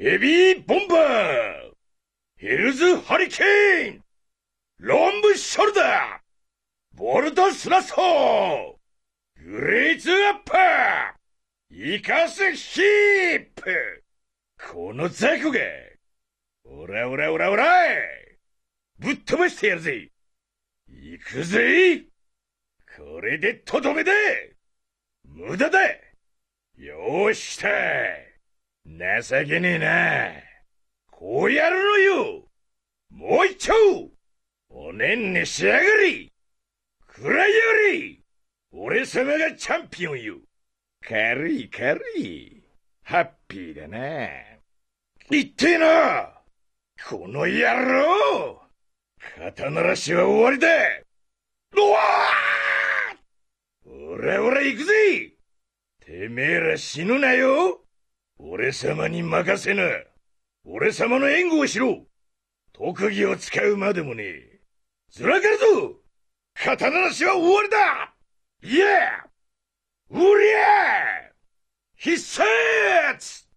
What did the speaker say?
ヘビーボンバーヘルズハリケーンロングショルダーボルトスラストグレーズアッパーイカスヒープこのザコがオラオラオラオラぶっ飛ばしてやるぜ行くぜこれでとどめだ無駄だよーした情けねえな。こうやるのよもう一丁おねんねしやがれくらいやれ俺様がチャンピオンよ軽い軽い。ハッピーだな。言ってえなこの野郎肩慣らしは終わりだうわー俺俺行くぜてめえら死ぬなよ俺様に任せな。俺様の援護をしろ特技を使うまでもねえ。ずらかるぞ刀なしは終わりだいやうりゃ必殺